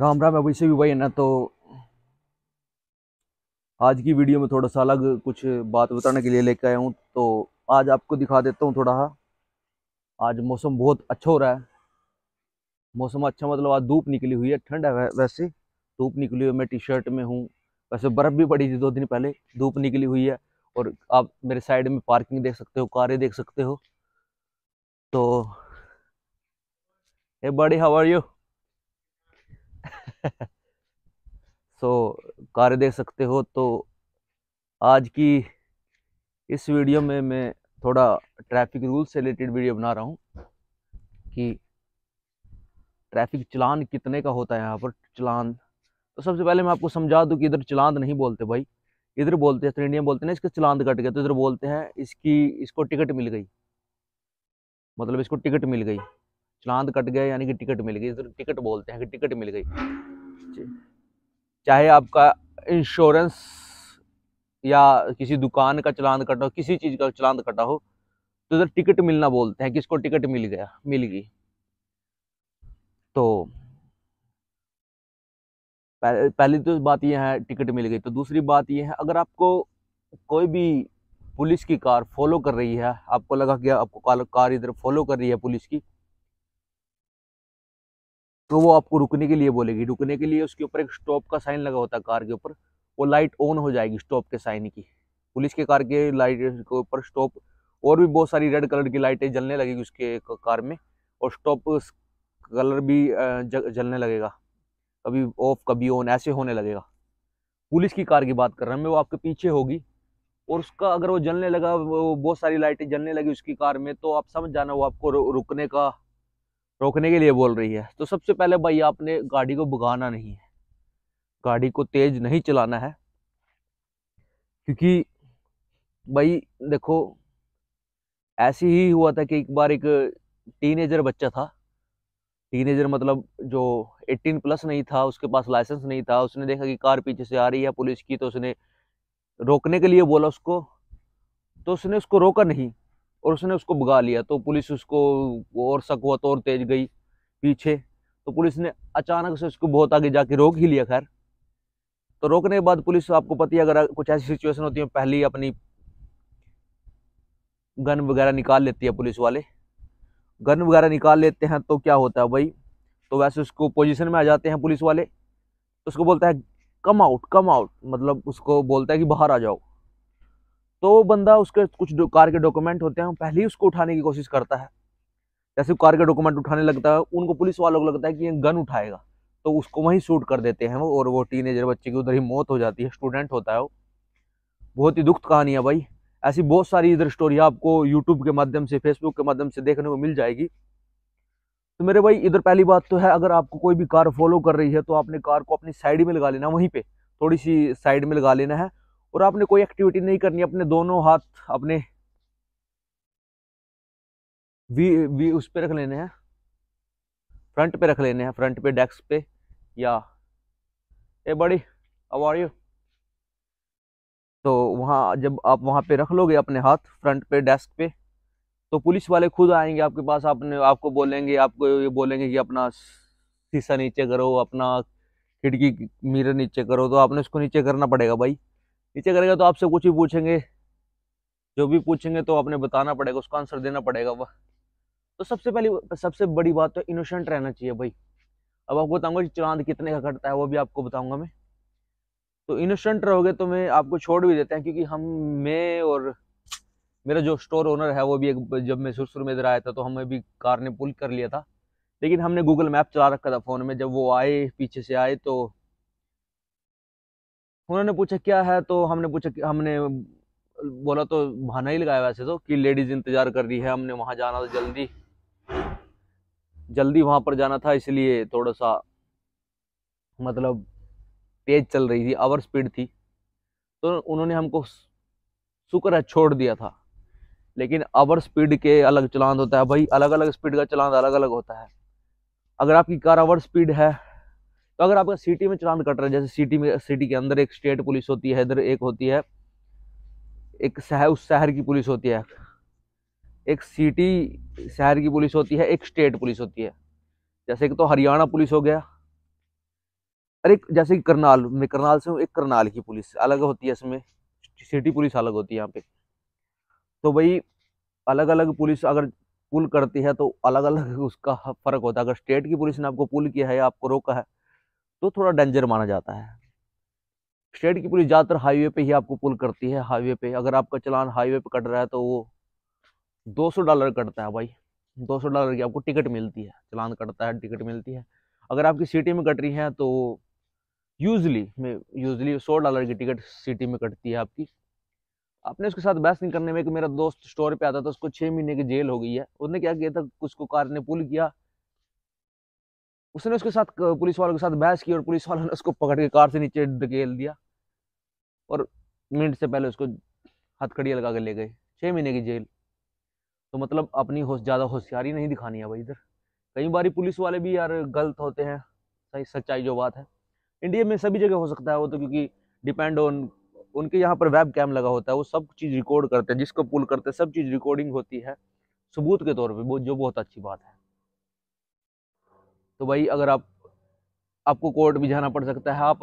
राम राम अभी से भी भाई है ना तो आज की वीडियो में थोड़ा सा अलग कुछ बात बताने के लिए लेकर आया हूँ तो आज आपको दिखा देता हूँ थोड़ा सा आज मौसम बहुत अच्छा हो रहा है मौसम अच्छा मतलब आज धूप निकली हुई है ठंड है वैसे धूप निकली हुई मैं टी शर्ट में हूँ वैसे बर्फ़ भी पड़ी थी दो दिन पहले धूप निकली हुई है और आप मेरे साइड में पार्किंग देख सकते हो कारें देख सकते हो तो ए बड़ी हवा यू सो कार्य दे सकते हो तो आज की इस वीडियो में मैं थोड़ा ट्रैफिक रूल से रिलेटेड वीडियो बना रहा हूँ कि ट्रैफिक चलान कितने का होता है यहाँ पर चलान तो सबसे पहले मैं आपको समझा दूँ कि इधर चलान नहीं बोलते भाई इधर बोलते हैं तो इंडिया बोलते हैं इसका चलान कट गया तो इधर बोलते हैं इसकी इसको टिकट मिल गई मतलब इसको टिकट मिल गई चलांद तो कट गया यानी कि टिकट मिल गई इधर टिकट बोलते हैं कि टिकट मिल गई चाहे आपका इंश्योरेंस या किसी दुकान का चलान कटा हो किसी चीज़ का चलान कटा हो तो इधर टिकट मिलना बोलते हैं किसको टिकट मिल गया मिल गई तो पहली तो बात यह है टिकट मिल गई तो दूसरी बात यह है अगर आपको कोई भी पुलिस की कार फॉलो कर रही है आपको लगा कि आपको कार इधर फॉलो कर रही है पुलिस की तो वो आपको रुकने के लिए बोलेगी रुकने के लिए उसके ऊपर एक स्टॉप का साइन लगा होता है कार के ऊपर वो लाइट ऑन हो जाएगी स्टॉप के साइन की पुलिस के कार के लाइट के ऊपर स्टॉप और भी बहुत सारी रेड कलर की लाइटें जलने लगेगी उसके कार में और स्टॉप कलर भी जलने लगेगा कभी ऑफ कभी ऑन ऐसे होने लगेगा पुलिस की कार की बात कर रहा हूँ मैं वो आपके पीछे होगी और उसका अगर वो जलने लगा वो बहुत सारी लाइटें जलने लगी उसकी कार में तो आप समझ जाना वो आपको रुकने का रोकने के लिए बोल रही है तो सबसे पहले भाई आपने गाड़ी को भगाना नहीं है गाड़ी को तेज नहीं चलाना है क्योंकि भाई देखो ऐसे ही हुआ था कि एक बार एक टीनेजर बच्चा था टीनेजर मतलब जो 18 प्लस नहीं था उसके पास लाइसेंस नहीं था उसने देखा कि कार पीछे से आ रही है पुलिस की तो उसने रोकने के लिए बोला उसको तो उसने उसको रोका नहीं और उसने उसको भगा लिया तो पुलिस उसको और सकवत और तेज गई पीछे तो पुलिस ने अचानक से उसको बहुत आगे जाके रोक ही लिया खैर तो रोकने के बाद पुलिस आपको पता है अगर कुछ ऐसी सिचुएशन होती है पहले ही अपनी गन वगैरह निकाल लेती है पुलिस वाले गन वगैरह निकाल लेते हैं तो क्या होता है भाई तो वैसे उसको पोजीशन में आ जाते हैं पुलिस वाले तो उसको बोलता है कम आउट कम आउट मतलब उसको बोलता है कि बाहर आ जाओ तो बंदा उसके कुछ कार के डॉक्यूमेंट होते हैं पहले ही उसको उठाने की कोशिश करता है जैसे कार के डॉक्यूमेंट उठाने लगता है उनको पुलिस वालों को लगता है कि ये गन उठाएगा तो उसको वहीं शूट कर देते हैं वो और वो टीनेजर बच्चे की उधर ही मौत हो जाती है स्टूडेंट होता है वो बहुत ही दुख कहानी है भाई ऐसी बहुत सारी इधर स्टोरी आपको यूट्यूब के माध्यम से फेसबुक के माध्यम से देखने को मिल जाएगी तो मेरे भाई इधर पहली बात तो है अगर आपको कोई भी कार फॉलो कर रही है तो आपने कार को अपनी साइड में लगा लेना वहीं पर थोड़ी सी साइड में लगा लेना है और आपने कोई एक्टिविटी नहीं करनी अपने दोनों हाथ अपने वी वी उस पर रख लेने हैं फ्रंट पे रख लेने हैं फ्रंट पे डेस्क पे या ए बड़ी अब तो वहाँ जब आप वहाँ पे रख लोगे अपने हाथ फ्रंट पे डेस्क पे तो पुलिस वाले खुद आएंगे आपके पास आपने आपको बोलेंगे आपको ये बोलेंगे कि अपना शीशा नीचे करो अपना खिड़की मिरर नीचे करो तो आपने उसको नीचे करना पड़ेगा भाई नीचे करेगा तो आपसे कुछ भी पूछेंगे जो भी पूछेंगे तो आपने बताना पड़ेगा उसका आंसर देना पड़ेगा वह तो सबसे पहली सबसे बड़ी बात तो इनोसेंट रहना चाहिए भाई अब आपको बताऊंगा कि चांद कितने का घटता है वो भी आपको बताऊंगा मैं तो इनोसेंट रहोगे तो मैं आपको छोड़ भी देते हैं क्योंकि हम मैं और मेरा जो स्टोर ओनर है वो भी एक जब मैं शुरू शुरू में इधर आया था तो हमें भी कार ने पुल कर लिया था लेकिन हमने गूगल मैप चला रखा था फ़ोन में जब वो आए पीछे से आए तो उन्होंने पूछा क्या है तो हमने पूछा हमने बोला तो बहाना ही लगाया वैसे तो कि लेडीज इंतजार कर रही है हमने वहाँ जाना था जल्दी जल्दी वहाँ पर जाना था इसलिए थोड़ा सा मतलब तेज चल रही थी ओवर स्पीड थी तो उन्होंने हमको शुक्र है छोड़ दिया था लेकिन ओवर स्पीड के अलग चलान होता है भाई अलग अलग स्पीड का चलान अलग अलग होता है अगर आपकी कार अवर स्पीड है तो अगर आपका सिटी में चलान कट रहा है जैसे सिटी में सिटी के अंदर एक स्टेट पुलिस होती है इधर एक होती है एक शहर उस शहर की पुलिस होती है एक सिटी शहर की पुलिस होती है एक स्टेट पुलिस होती है जैसे कि तो हरियाणा पुलिस हो गया और एक जैसे कि करनाल में करनाल से एक करनाल की पुलिस अलग होती है इसमें सिटी पुलिस अलग होती है यहाँ पे तो भाई अलग अलग पुलिस अगर पुल करती है तो अलग अलग उसका फ़र्क होता है अगर स्टेट की पुलिस ने आपको पुल किया है या आपको रोका है तो थोड़ा डेंजर माना जाता है स्टेट की पुलिस ज़्यादातर हाईवे पे ही आपको पुल करती है हाईवे पे अगर आपका चलान हाईवे पे कट रहा है तो वो 200 डॉलर कटता है भाई 200 डॉलर की आपको टिकट मिलती है चलान कटता है टिकट मिलती है अगर आपकी सिटी में कट रही है तो यूजली में यूजली सौ डॉलर की टिकट सिटी में कटती है आपकी आपने उसके साथ बहस नहीं करने में कि मेरा दोस्त स्टोर पे आता था तो उसको छः महीने की जेल हो गई है उसने क्या किया था उसको कार ने पुल किया उसने उसके साथ पुलिस वालों के साथ बहस की और पुलिस वालों ने उसको पकड़ के कार से नीचे धकेल दिया और मिनट से पहले उसको हथकड़ियाँ लगा के ले गए छः महीने की जेल तो मतलब अपनी होश ज़्यादा होशियारी नहीं दिखानी है भाई इधर कई बार पुलिस वाले भी यार गलत होते हैं सही सच्चाई जो बात है इंडिया में सभी जगह हो सकता है वो तो क्योंकि डिपेंड ऑन उनके यहाँ पर वेब कैम लगा होता है वो सब चीज़ रिकॉर्ड करते हैं जिसको पुल करते हैं सब चीज़ रिकॉर्डिंग होती है सबूत के तौर पर वो जो बहुत अच्छी बात है तो भाई अगर आप आपको कोर्ट भी जाना पड़ सकता है आप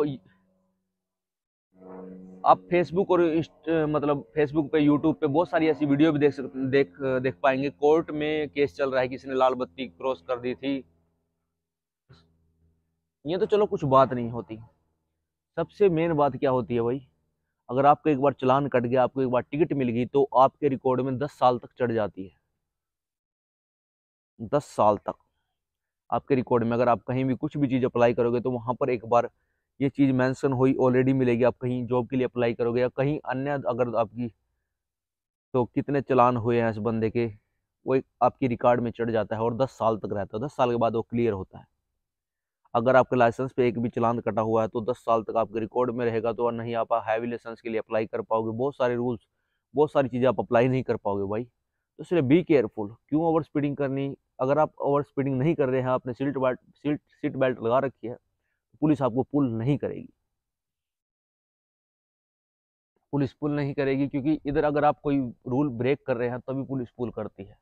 आप फेसबुक और मतलब फेसबुक पे यूट्यूब पे बहुत सारी ऐसी वीडियो भी देख सकते देख देख पाएंगे कोर्ट में केस चल रहा है किसी ने लाल बत्ती क्रॉस कर दी थी ये तो चलो कुछ बात नहीं होती सबसे मेन बात क्या होती है भाई अगर आपको एक बार चलान कट गया आपको एक बार टिकट मिल गई तो आपके रिकॉर्ड में दस साल तक चढ़ जाती है दस साल तक आपके रिकॉर्ड में अगर आप कहीं भी कुछ भी चीज़ अप्लाई करोगे तो वहाँ पर एक बार ये चीज़ मैंसन हुई ऑलरेडी मिलेगी आप कहीं जॉब के लिए अप्लाई करोगे या कहीं अन्य अगर आपकी तो कितने चलान हुए हैं इस बंदे के वो एक आपकी रिकॉर्ड में चढ़ जाता है और दस साल तक रहता है दस साल के बाद वो क्लियर होता है अगर आपके लाइसेंस पे एक भी चलान कटा हुआ है तो दस साल तक आपके रिकॉर्ड में रहेगा तो नहीं आप हैवी लाइसेंस के लिए अप्लाई कर पाओगे बहुत सारे रूल्स बहुत सारी चीज़ें आप अप्लाई नहीं कर पाओगे भाई तो इसलिए बी केयरफुल क्यों ओवर स्पीडिंग करनी अगर आप ओवर स्पीडिंग नहीं कर रहे हैं आपने seat belt seat seat belt लगा रखी है तो पुलिस आपको पुल नहीं करेगी पुलिस पुल नहीं करेगी क्योंकि इधर अगर आप कोई रूल ब्रेक कर रहे हैं तभी तो पुलिस पुल करती है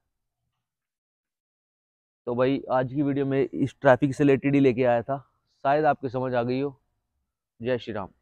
तो भाई आज की वीडियो में इस ट्रैफिक से रिलेटेड ही लेके आया था शायद आपके समझ आ गई हो जय श्री राम